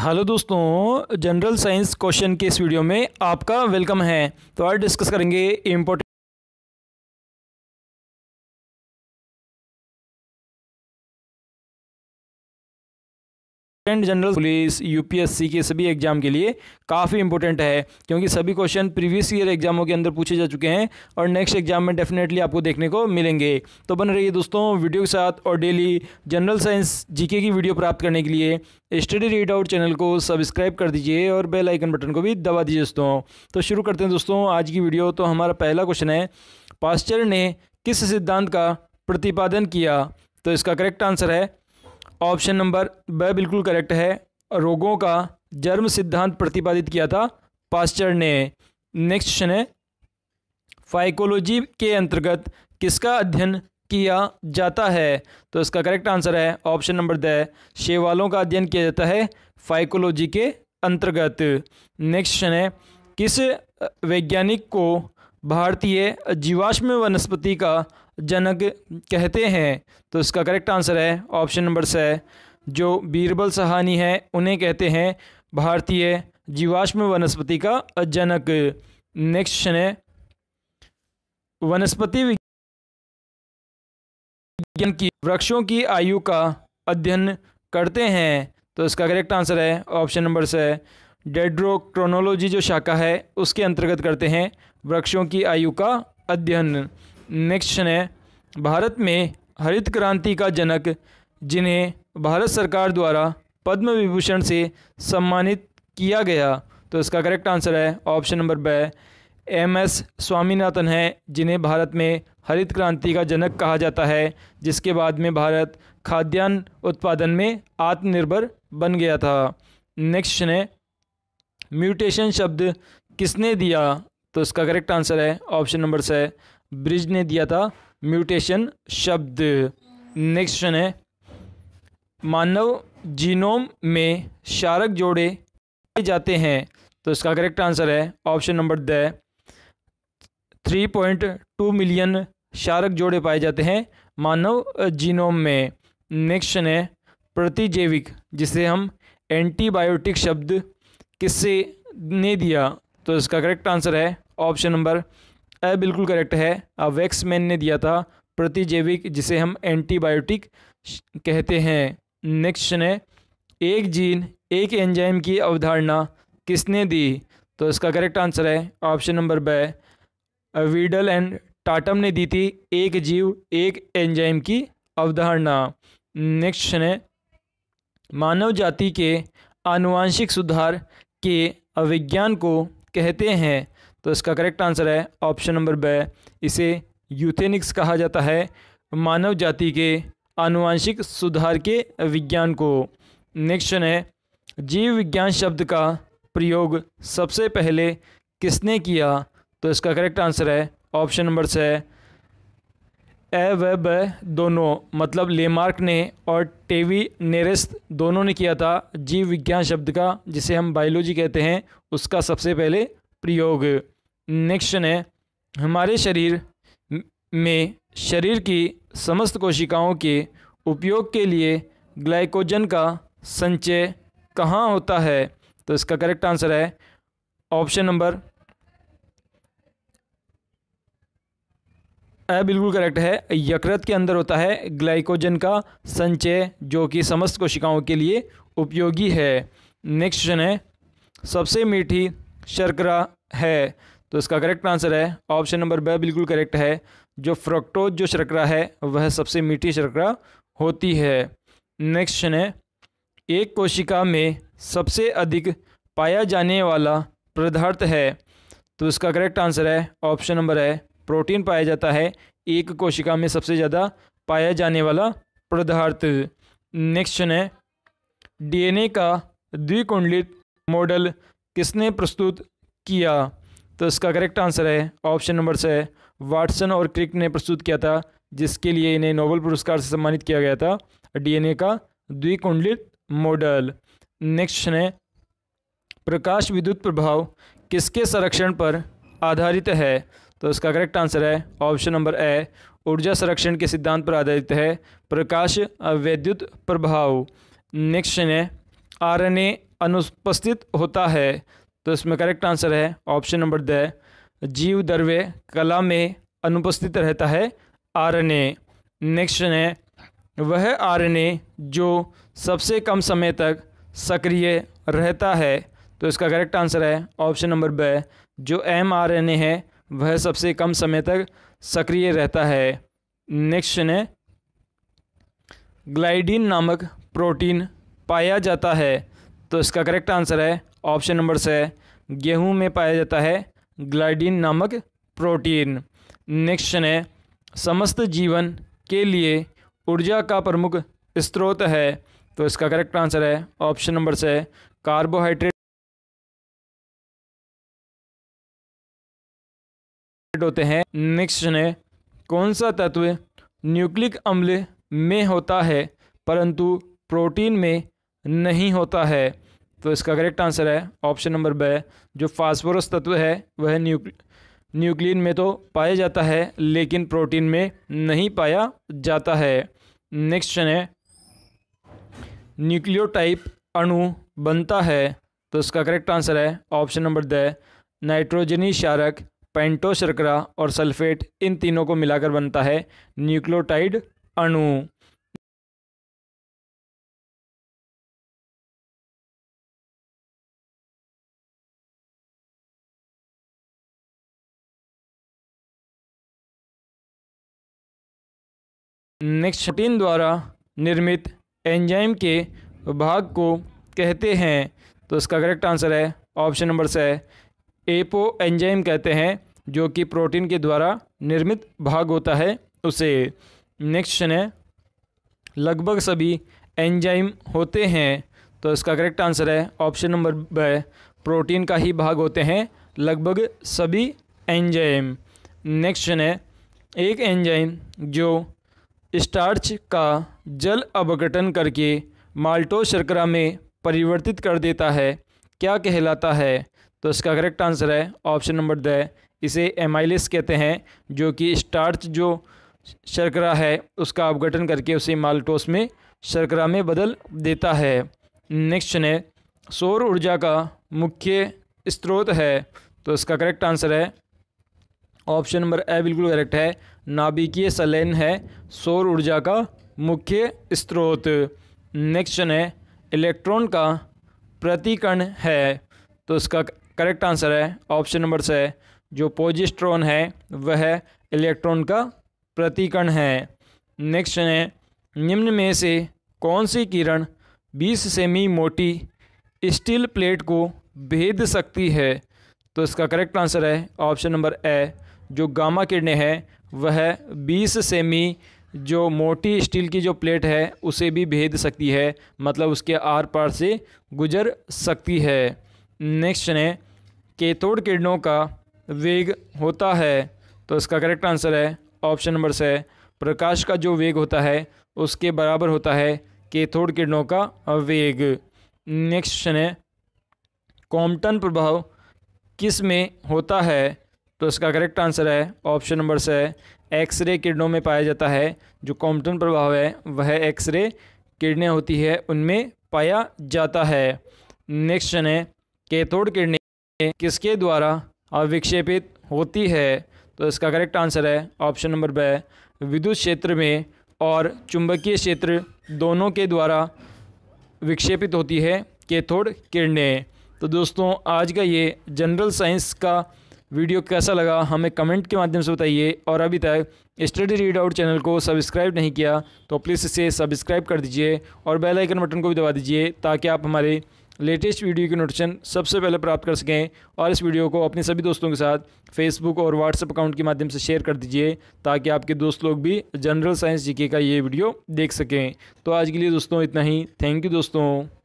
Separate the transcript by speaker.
Speaker 1: hello दोस्तों general science question के इस वीडियो में आपका वेलकम है तो आज डिस्कस करेंगे important assistant general police UPSC के सभी एग्जाम के लिए काफ़ी इंपॉर्टेंट है क्योंकि सभी क्वेश्चन प्रीवियस ईयर एग्जामों के अंदर पूछे जा चुके हैं और नेक्स्ट एग्जाम में डेफिनेटली आपको देखने को मिलेंगे तो बन रही दोस्तों वीडियो के साथ और डेली जनरल साइंस जीके की वीडियो प्राप्त करने के लिए स्टडी रीड आउट चैनल को सब्सक्राइब कर दीजिए और बेल आइकन बटन को भी दबा दीजिए दोस्तों तो शुरू करते हैं दोस्तों आज की वीडियो तो हमारा पहला क्वेश्चन है पास्चर ने किस सिद्धांत का प्रतिपादन किया तो इसका करेक्ट आंसर है ऑप्शन नंबर ब बिल्कुल करेक्ट है रोगों का जर्म सिद्धांत प्रतिपादित किया था पास्चर ने नेक्स्ट क्वेश्चन है फाइकोलॉजी के अंतर्गत किसका अध्ययन किया जाता है तो इसका करेक्ट आंसर है ऑप्शन नंबर द शेवालों का अध्ययन किया जाता है फाइकोलॉजी के अंतर्गत नेक्स्ट क्वेश्चन है किस वैज्ञानिक को भारतीय जीवाश्म वनस्पति का जनक कहते हैं तो इसका करेक्ट आंसर है ऑप्शन नंबर स जो बीरबल सहानी है उन्हें कहते हैं भारतीय जीवाश्म वनस्पति का जनक नेक्स्ट क्वेश्चन है वनस्पति विज्ञान की वृक्षों की आयु का अध्ययन करते हैं तो इसका करेक्ट आंसर है ऑप्शन नंबर स डेड्रोक्रोनोलॉजी जो शाखा है उसके अंतर्गत करते हैं वृक्षों की आयु का अध्ययन नेक्स्ट है भारत में हरित क्रांति का जनक जिन्हें भारत सरकार द्वारा पद्म विभूषण से सम्मानित किया गया तो इसका करेक्ट आंसर है ऑप्शन नंबर ब एम एस स्वामीनाथन है जिन्हें भारत में हरित क्रांति का जनक कहा जाता है जिसके बाद में भारत खाद्यान्न उत्पादन में आत्मनिर्भर बन गया था नेक्स्ट है म्यूटेशन शब्द किसने दिया तो इसका करेक्ट आंसर है ऑप्शन नंबर से ब्रिज ने दिया था म्यूटेशन शब्द नेक्स्ट क्वेश्चन है मानव जीनोम में शारक जोड़े जाते हैं तो इसका करेक्ट आंसर है ऑप्शन नंबर द थ्री पॉइंट टू मिलियन शारक जोड़े पाए जाते हैं मानव जीनोम में नेक्स्ट है प्रतिजैविक जिसे हम एंटीबायोटिक शब्द किससे ने दिया तो इसका करेक्ट आंसर है ऑप्शन नंबर ए बिल्कुल करेक्ट है वैक्समैन ने दिया था प्रतिजैविक जिसे हम एंटीबायोटिक कहते हैं नेक्स्ट है एक जीन एक एंजाइम की अवधारणा किसने दी तो इसका करेक्ट आंसर है ऑप्शन नंबर ब वीडल एंड टाटम ने दी थी एक जीव एक एंजाइम की अवधारणा नेक्स्ट है मानव जाति के आनुवांशिक सुधार के अविज्ञान को कहते हैं तो इसका करेक्ट आंसर है ऑप्शन नंबर ब इसे यूथेनिक्स कहा जाता है मानव जाति के आनुवांशिक सुधार के विज्ञान को नेक्स्ट है जीव विज्ञान शब्द का प्रयोग सबसे पहले किसने किया तो इसका करेक्ट आंसर है ऑप्शन नंबर छः ए व ब दोनों मतलब लेमार्क ने और टेवी नेरिस्त दोनों ने किया था जीव विज्ञान शब्द का जिसे हम बायोलॉजी कहते हैं उसका सबसे पहले प्रयोग नेक्स्ट है हमारे शरीर में शरीर की समस्त कोशिकाओं के उपयोग के लिए ग्लाइकोजन का संचय कहाँ होता है तो इसका करेक्ट आंसर है ऑप्शन नंबर है बिल्कुल करेक्ट है यकृत के अंदर होता है ग्लाइकोजन का संचय जो कि समस्त कोशिकाओं के लिए उपयोगी है नेक्स्ट क्वेश्चन है सबसे मीठी शर्करा है तो इसका करेक्ट आंसर है ऑप्शन नंबर ब बिल्कुल करेक्ट है जो फ्रक्टोज जो शर्करा है वह सबसे मीठी शर्करा होती है नेक्स्ट क्वेश्चन है एक कोशिका में सबसे अधिक पाया जाने वाला पदार्थ है तो इसका करेक्ट आंसर है ऑप्शन नंबर है प्रोटीन पाया जाता है एक कोशिका में सबसे ज़्यादा पाया जाने वाला पदार्थ नेक्स्ट क्वेश्चन है डीएनए का द्विकुंडलित मॉडल किसने प्रस्तुत किया तो इसका करेक्ट आंसर है ऑप्शन नंबर से वाटसन और क्रिक ने प्रस्तुत किया था जिसके लिए इन्हें नोबल पुरस्कार से सम्मानित किया गया था डीएनए का द्विकुंडलित मॉडल नेक्स्ट क्वेश्चन है प्रकाश विद्युत प्रभाव किसके संरक्षण पर आधारित है तो इसका करेक्ट आंसर है ऑप्शन नंबर ए ऊर्जा संरक्षण के सिद्धांत पर आधारित है प्रकाश वैद्युत प्रभाव नेक्स्ट है आरएनए अनुपस्थित होता है तो इसमें करेक्ट आंसर है ऑप्शन नंबर द जीव द्रव्य कला में अनुपस्थित रहता है आरएनए नेक्स्ट है वह आरएनए जो सबसे कम समय तक सक्रिय रहता है तो इसका करेक्ट आंसर है ऑप्शन नंबर ब जो एम आर एन ए है वह सबसे कम समय तक सक्रिय रहता है नेक्स्ट ने ग्लाइडिन नामक प्रोटीन पाया जाता है तो इसका करेक्ट आंसर है ऑप्शन नंबर से गेहूं में पाया जाता है ग्लाइडिन नामक प्रोटीन नेक्स्ट ने समस्त जीवन के लिए ऊर्जा का प्रमुख स्रोत है तो इसका करेक्ट आंसर है ऑप्शन नंबर से कार्बोहाइड्रेट होते हैं नेक्स्ट है कौन सा तत्व न्यूक्लिक अम्ल में होता है परंतु प्रोटीन में नहीं होता है तो इसका करेक्ट आंसर है ऑप्शन नंबर ब जो फास्फोरस तत्व है वह न्यूक् न्यूक्लिन में तो पाया जाता है लेकिन प्रोटीन में नहीं पाया जाता है नेक्स्ट है न्यूक्लियोटाइप अणु बनता है तो इसका करेक्ट आंसर है ऑप्शन नंबर द नाइट्रोजनी शारक पेंटो शर्करा और सल्फेट इन तीनों को मिलाकर बनता है न्यूक्लियोटाइड अणु नेक्स्ट प्रोटीन द्वारा निर्मित एंजाइम के भाग को कहते हैं तो इसका करेक्ट आंसर है ऑप्शन नंबर से एपो एंजाइम कहते हैं जो कि प्रोटीन के द्वारा निर्मित भाग होता है उसे नेक्स्ट है लगभग सभी एंजाइम होते हैं तो इसका करेक्ट आंसर है ऑप्शन नंबर ब प्रोटीन का ही भाग होते हैं लगभग सभी एंजाइम नेक्स्ट है एक एंजाइम जो स्टार्च का जल अवघटन करके माल्टो शर्करा में परिवर्तित कर देता है क्या कहलाता है तो इसका करेक्ट आंसर है ऑप्शन नंबर द इसे एमाइलिस कहते हैं जो कि स्टार्च जो शर्करा है उसका अपघटन करके उसे माल्टोस में शर्करा में बदल देता है नेक्स्ट ने सौर ऊर्जा का मुख्य स्रोत है तो इसका करेक्ट आंसर है ऑप्शन नंबर ए बिल्कुल करेक्ट है नाभिकीय सलेन है सौर ऊर्जा का मुख्य स्रोत नेक्स्ट है इलेक्ट्रॉन का प्रतिकण है तो इसका करेक्ट आंसर है ऑप्शन नंबर से जो पोजिस्ट्रॉन है वह इलेक्ट्रॉन का प्रतिकण है नेक्स्ट है निम्न में से कौन सी किरण 20 सेमी मोटी स्टील प्लेट को भेद सकती है तो इसका करेक्ट आंसर है ऑप्शन नंबर ए जो गामा किरणें हैं वह 20 सेमी जो मोटी स्टील की जो प्लेट है उसे भी भेद सकती है मतलब उसके आर पार से गुजर सकती है नेक्स्ट ने केतोड़ किरणों का वेग होता है तो इसका करेक्ट आंसर है ऑप्शन नंबर से प्रकाश का जो वेग होता है उसके बराबर होता है केथोड किरणों का वेग नेक्स्ट क्वेश्चन है कॉम्पटन प्रभाव किस में होता है तो इसका करेक्ट आंसर है ऑप्शन नंबर से एक्सरे किरणों में पाया जाता है जो कॉम्पटन प्रभाव है वह एक्सरे किरणें होती है उनमें पाया जाता है नेक्स्ट क्वेश्चन है केथोड किडनी किसके द्वारा अविक्षेपित होती है तो इसका करेक्ट आंसर है ऑप्शन नंबर ब विद्युत क्षेत्र में और चुंबकीय क्षेत्र दोनों के द्वारा विक्षेपित होती है केथोड किरणें तो दोस्तों आज का ये जनरल साइंस का वीडियो कैसा लगा हमें कमेंट के माध्यम से बताइए और अभी तक स्टडी रीड आउट चैनल को सब्सक्राइब नहीं किया तो प्लीज़ इसे सब्सक्राइब कर दीजिए और बेल आइकन बटन को भी दबा दीजिए ताकि आप हमारे लेटेस्ट वीडियो की नोटिफिकेशन सबसे पहले प्राप्त कर सकें और इस वीडियो को अपने सभी दोस्तों के साथ फेसबुक और व्हाट्सएप अकाउंट के माध्यम से शेयर कर दीजिए ताकि आपके दोस्त लोग भी जनरल साइंस जीके का ये वीडियो देख सकें तो आज के लिए दोस्तों इतना ही थैंक यू दोस्तों